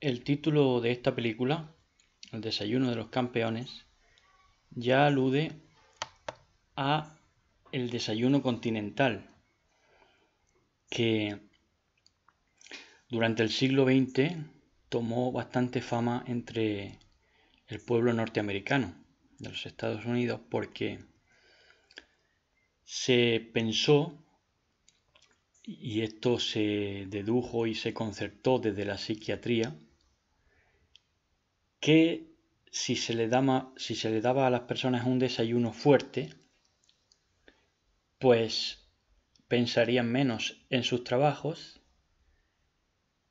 El título de esta película, El desayuno de los campeones, ya alude a el desayuno continental que durante el siglo XX tomó bastante fama entre el pueblo norteamericano de los Estados Unidos porque se pensó y esto se dedujo y se concertó desde la psiquiatría que si se le, daba, si se le daba a las personas un desayuno fuerte, pues pensarían menos en sus trabajos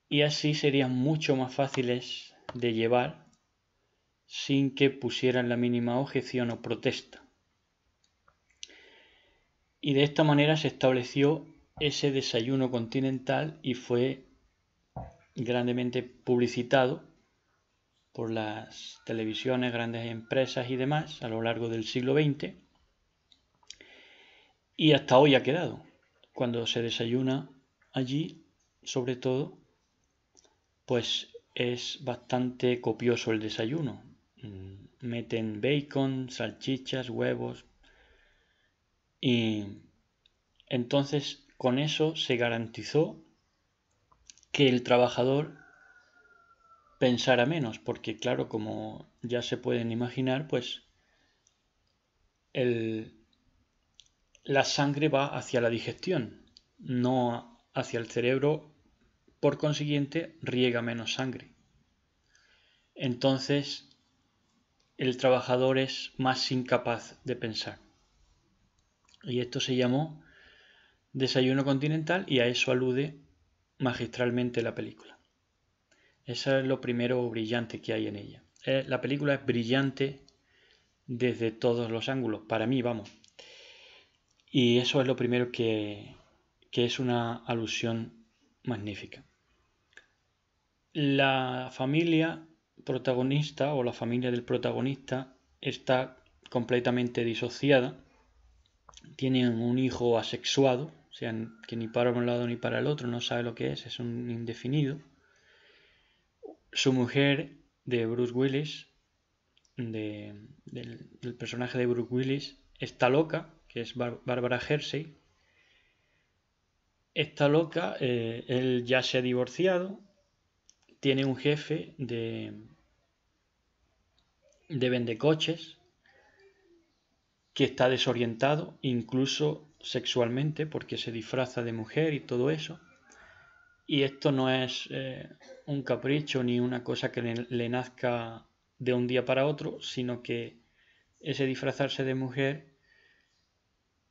y así serían mucho más fáciles de llevar sin que pusieran la mínima objeción o protesta. Y de esta manera se estableció ese desayuno continental y fue grandemente publicitado por las televisiones, grandes empresas y demás a lo largo del siglo XX. Y hasta hoy ha quedado. Cuando se desayuna allí, sobre todo, pues es bastante copioso el desayuno. Mm, meten bacon, salchichas, huevos. Y entonces con eso se garantizó que el trabajador Pensar a menos, porque claro, como ya se pueden imaginar, pues el, la sangre va hacia la digestión, no hacia el cerebro, por consiguiente riega menos sangre. Entonces, el trabajador es más incapaz de pensar. Y esto se llamó desayuno continental y a eso alude magistralmente la película. Eso es lo primero brillante que hay en ella. Eh, la película es brillante desde todos los ángulos, para mí, vamos. Y eso es lo primero que, que es una alusión magnífica. La familia protagonista o la familia del protagonista está completamente disociada. Tienen un hijo asexuado, o sea, que ni para un lado ni para el otro, no sabe lo que es, es un indefinido. Su mujer de Bruce Willis, del, personaje de Bruce Willis, está loca, que es Bárbara Hersey. Está loca, eh, él ya se ha divorciado, tiene un jefe de, de coches, que está desorientado, incluso sexualmente, porque se disfraza de mujer y todo eso. Y esto no es eh, un capricho ni una cosa que le, nazca de un día para otro, sino que ese disfrazarse de mujer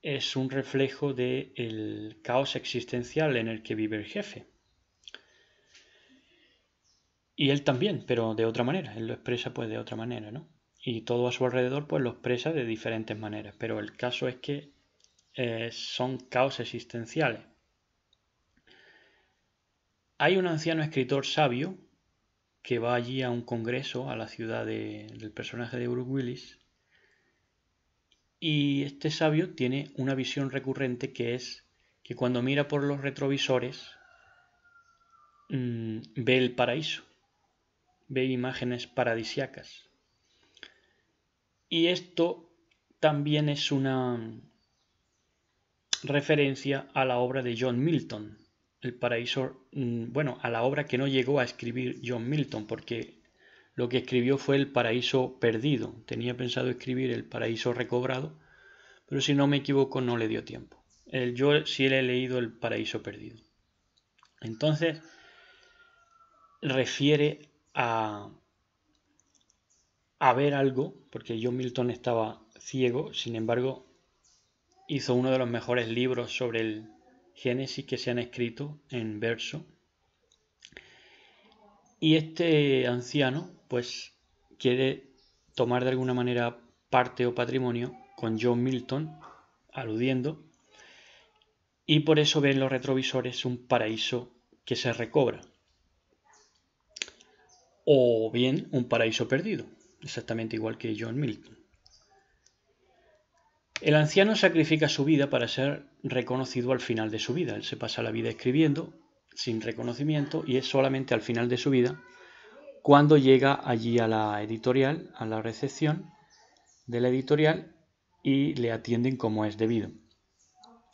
es un reflejo del caos existencial en el que vive el jefe. Y él también, pero de otra manera, él lo expresa pues de otra manera, ¿no? Y todo a su alrededor pues lo expresa de diferentes maneras, pero el caso es que eh, son caos existenciales. Hay un anciano escritor sabio que va allí a un congreso a la ciudad del personaje de Bruce Willis y este sabio tiene una visión recurrente que es que cuando mira por los retrovisores mm, ve el paraíso, ve imágenes paradisiacas. Y esto también es una referencia a la obra de John Milton, el paraíso, mm, bueno, a la obra que no llegó a escribir John Milton, porque lo que escribió fue el paraíso perdido. Tenía pensado escribir el paraíso recobrado, pero si no me equivoco no le dio tiempo. El, yo sí le he leído el paraíso perdido. Entonces, refiere a, a ver algo, porque John Milton estaba ciego, sin embargo, hizo uno de los mejores libros sobre el génesis que se han escrito en verso. Y este anciano, pues, quiere tomar de alguna manera parte o patrimonio con John Milton, aludiendo, y por eso ven los retrovisores un paraíso que se recobra, o bien un paraíso perdido, exactamente igual que John Milton. El anciano sacrifica su vida para ser reconocido al final de su vida. Él se pasa la vida escribiendo sin reconocimiento y es solamente al final de su vida cuando llega allí a la editorial, a la recepción de la editorial y le atienden como es debido.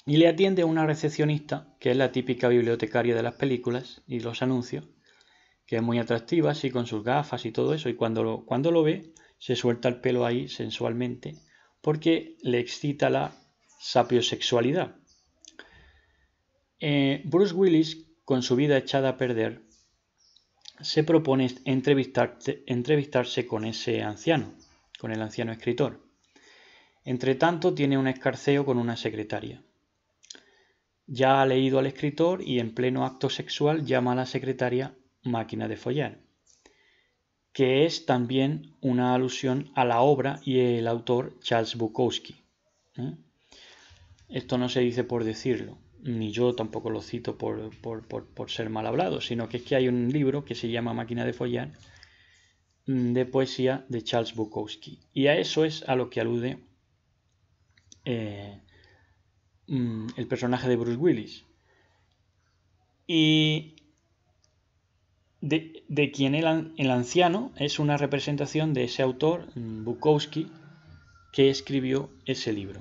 Y le atiende una recepcionista, que es la típica bibliotecaria de las películas y los anuncios, que es muy atractiva, así con sus gafas y todo eso, y cuando lo, cuando lo ve, se suelta el pelo ahí sensualmente porque le excita la sapiosexualidad. Eh, Bruce Willis, con su vida echada a perder, se propone entrevistarse con ese anciano, con el anciano escritor. Entretanto, tiene un escarceo con una secretaria. Ya ha leído al escritor y en pleno acto sexual llama a la secretaria máquina de follar que es también una alusión a la obra y el autor Charles Bukowski. ¿eh? Esto no se dice por decirlo, ni yo tampoco lo cito por, ser mal hablado, sino que es que hay un libro que se llama Máquina de Follar mm, de poesía de Charles Bukowski. Y a eso es a lo que alude eh, mm, el personaje de Bruce Willis. Y de, quien el, el, anciano es una representación de ese autor, mm, Bukowski, que escribió ese libro.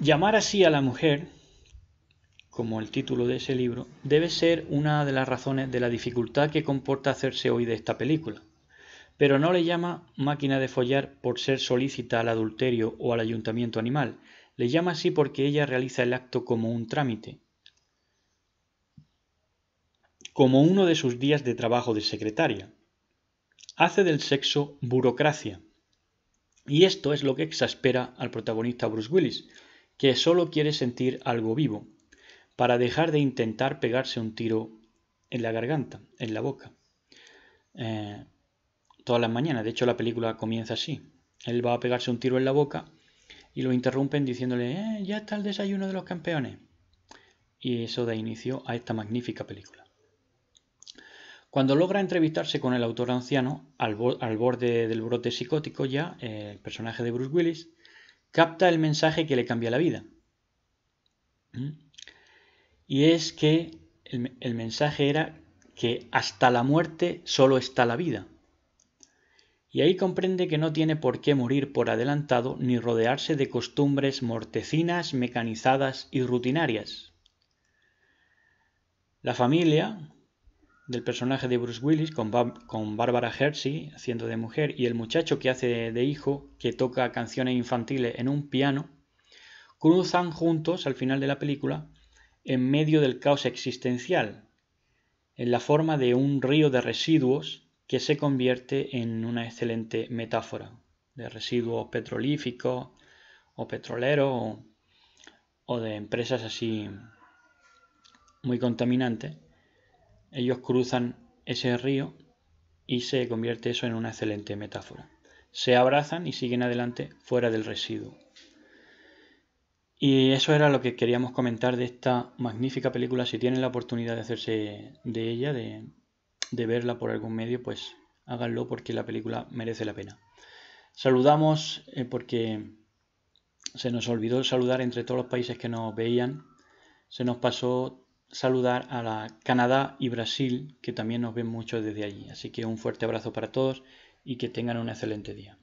Llamar así a la mujer, como el título de ese libro, debe ser una de las razones de la dificultad que comporta hacerse hoy de esta película. Pero no le llama máquina de follar por ser solícita al adulterio o al ayuntamiento animal, le llama así porque ella realiza el acto como un trámite, como uno de sus días de trabajo de secretaria. Hace del sexo burocracia. Y esto es lo que exaspera al protagonista Bruce Willis, que solo quiere sentir algo vivo, para dejar de intentar pegarse un tiro en la garganta, en la boca. Eh, todas las mañanas, de hecho la película comienza así. Él va a pegarse un tiro en la boca y lo interrumpen diciéndole, eh, ya está el desayuno de los campeones. Y eso da inicio a esta magnífica película. Cuando logra entrevistarse con el autor anciano, al, borde del brote psicótico ya, el personaje de Bruce Willis, capta el mensaje que le cambia la vida. ¿Mm? Y es que el mensaje era que hasta la muerte solo está la vida. Y ahí comprende que no tiene por qué morir por adelantado ni rodearse de costumbres mortecinas, mecanizadas y rutinarias. La familia, del personaje de Bruce Willis con, Barbara Hershey haciendo de mujer y el muchacho que hace de, hijo que toca canciones infantiles en un piano cruzan juntos al final de la película en medio del caos existencial en la forma de un río de residuos que se convierte en una excelente metáfora de residuos petrolíficos o petroleros o de empresas así muy contaminantes ellos cruzan ese río y se convierte eso en una excelente metáfora. Se abrazan y siguen adelante fuera del residuo. Y eso era lo que queríamos comentar de esta magnífica película. Si tienen la oportunidad de hacerse de ella, de, verla por algún medio, pues háganlo porque la película merece la pena. Saludamos eh, porque se nos olvidó saludar entre todos los países que nos veían. Se nos pasó saludar a la Canadá y Brasil, que también nos ven mucho desde allí. Así que un fuerte abrazo para todos y que tengan un excelente día.